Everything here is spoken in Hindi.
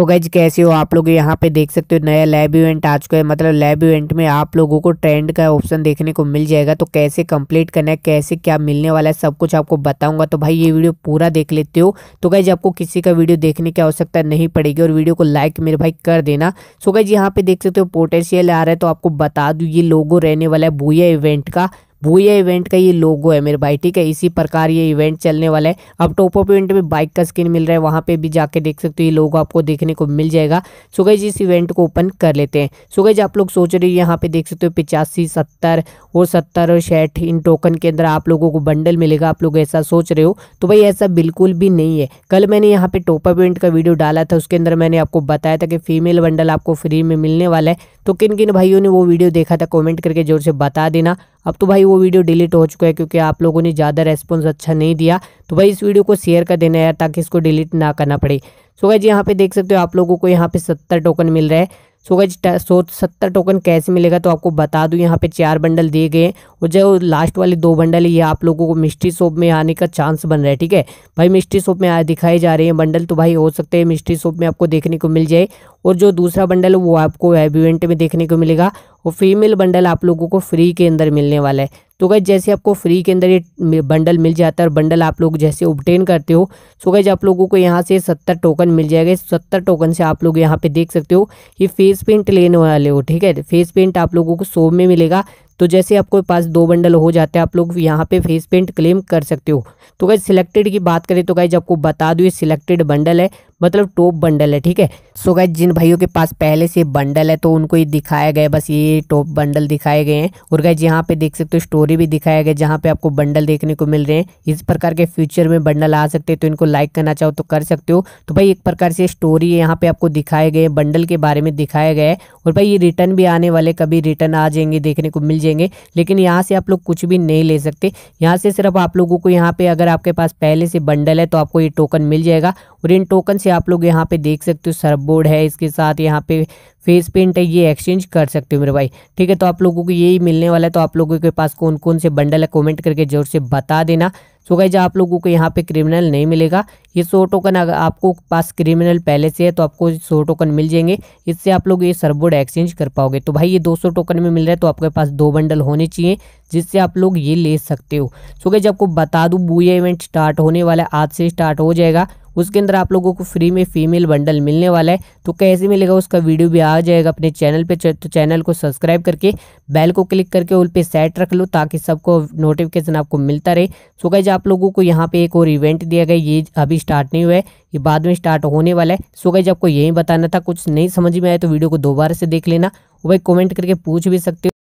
तो गाइज कैसे हो आप लोग यहाँ पे देख सकते हो नया लैब इवेंट आ चुका है मतलब लैब इवेंट में आप लोगों को ट्रेंड का ऑप्शन देखने को मिल जाएगा तो कैसे कंप्लीट करना है कैसे क्या मिलने वाला है सब कुछ आपको बताऊंगा तो भाई ये वीडियो पूरा देख लेते हो तो गाइज आपको किसी का वीडियो देखने की आवश्यकता नहीं पड़ेगी और वीडियो को लाइक मेरे भाई कर देना सो गाइज यहाँ पे देख सकते हो पोटेंशियल आ रहा है तो आपको बता दू ये लोगो रहने वाला है भूया इवेंट का भूया इवेंट का ये लोगो है मेरे भाई ठीक है इसी प्रकार ये इवेंट चलने वाला है अब टॉप ऑफ इवेंट में बाइक का स्किन मिल रहा है वहाँ पे भी जाके देख सकते हो ये लोगो आपको देखने को मिल जाएगा सो गई इस इवेंट को ओपन कर लेते हैं सो गई आप लोग सोच रहे हो यहाँ पे देख सकते हो पिचासी सत्तर और सत्तर और साठ इन टोकन के अंदर आप लोगों को बंडल मिलेगा आप लोग ऐसा सोच रहे हो तो भाई ऐसा बिल्कुल भी नहीं है कल मैंने यहाँ पे टॉप अप इवेंट का वीडियो डाला था उसके अंदर मैंने आपको बताया था कि फीमेल बंडल आपको फ्री में मिलने वाला है तो किन किन भाइयों ने वो वीडियो देखा था कमेंट करके जोर से बता देना अब तो भाई वो वीडियो डिलीट हो चुका है क्योंकि आप लोगों ने ज़्यादा रेस्पॉन्स अच्छा नहीं दिया तो भाई इस वीडियो को शेयर कर देना यार ताकि इसको डिलीट ना करना पड़े सो भाई जी यहाँ पे देख सकते हो आप लोगों को यहाँ पे सत्तर टोकन मिल रहा है सो गाइज सो सत्तर टोकन कैसे मिलेगा तो आपको बता दूं यहाँ पे चार बंडल दिए गए हैं और जो लास्ट वाले दो बंडल है ये आप लोगों को मिस्ट्री शॉप में आने का चांस बन रहा है ठीक है भाई मिस्ट्री शॉप में दिखाए जा रहे हैं बंडल तो भाई हो सकते हैं मिस्ट्री शॉप में आपको देखने को मिल जाए और जो दूसरा बंडल है वो आपको वेब इवेंट में देखने को मिलेगा और फीमेल बंडल आप लोगों को फ्री के अंदर मिलने वाला है तो गैज जैसे आपको फ्री के अंदर ये बंडल मिल जाता है और बंडल आप लोग जैसे ओबटेन करते हो सो तो गैज आप लोगों को यहाँ से सत्तर टोकन मिल जाएगा सत्तर टोकन से आप लोग यहाँ पे देख सकते हो ये फेस पेंट लेने वाले हो ठीक है फेस पेंट आप लोगों को सो में मिलेगा तो जैसे आपको पास दो बंडल हो जाते हैं आप लोग यहाँ पे फेस पेंट क्लेम कर सकते हो तो गाइज सिलेक्टेड की बात करें तो गाइज आपको बता दूँ ये सिलेक्टेड बंडल है मतलब टॉप बंडल है ठीक है सो गाय जिन भाइयों के पास पहले से बंडल है तो उनको ये दिखाया गया बस ये टॉप बंडल दिखाए गए हैं और गाइज यहाँ पे देख सकते हो स्टोरी भी दिखाया गया जहाँ पे आपको बंडल देखने को मिल रहे हैं इस प्रकार के फ्यूचर में बंडल आ सकते हैं तो इनको लाइक करना चाहो तो कर सकते हो तो भाई एक प्रकार से स्टोरी यहाँ पे आपको दिखाए गए बंडल के बारे में दिखाया गया है और भाई ये रिटर्न भी आने वाले कभी रिटर्न आ जाएंगे देखने को मिल जाएंगे लेकिन यहाँ से आप लोग कुछ भी नहीं ले सकते यहाँ से सिर्फ आप लोगों को यहाँ पे अगर आपके पास पहले से बंडल है तो आपको ये टोकन मिल जाएगा और इन टोकन से आप लोग यहाँ पे देख सकते हो सर्फ बोर्ड है इसके साथ यहाँ पे फेस पेंट है ये एक्सचेंज कर सकते हो मेरे भाई ठीक है तो आप लोगों को यही मिलने वाला है तो आप लोगों के पास कौन कौन से बंडल है कॉमेंट करके ज़ोर से बता देना सो गाइज आप लोगों को यहाँ पे क्रिमिनल नहीं मिलेगा ये सौ टोकन अगर आपको पास क्रिमिनल पहले से है तो आपको सो टोकन मिल जाएंगे इससे आप लोग ये सरबोर्ड एक्सचेंज कर पाओगे तो भाई ये दो सौ टोकन में मिल रहा है तो आपके पास दो बंडल होने चाहिए जिससे आप लोग ये ले सकते हो सो गाइज आपको बता दूँ बूया इवेंट स्टार्ट होने वाला है आज से स्टार्ट हो जाएगा उसके अंदर आप लोगों को फ्री में फीमेल बंडल मिलने वाला है तो कैसे मिलेगा उसका वीडियो भी आ जाएगा अपने चैनल पे तो चैनल को सब्सक्राइब करके बेल को क्लिक करके उन पर सेट रख लो ताकि सबको नोटिफिकेशन आपको मिलता रहे सो गाइज आप लोगों को यहाँ पे एक और इवेंट दिया गया ये अभी स्टार्ट नहीं हुआ है ये बाद में स्टार्ट होने वाला है सो गाइज आपको यही बताना था कुछ नहीं समझ में आया तो वीडियो को दोबारा से देख लेना वो भाई कॉमेंट करके पूछ भी सकते हो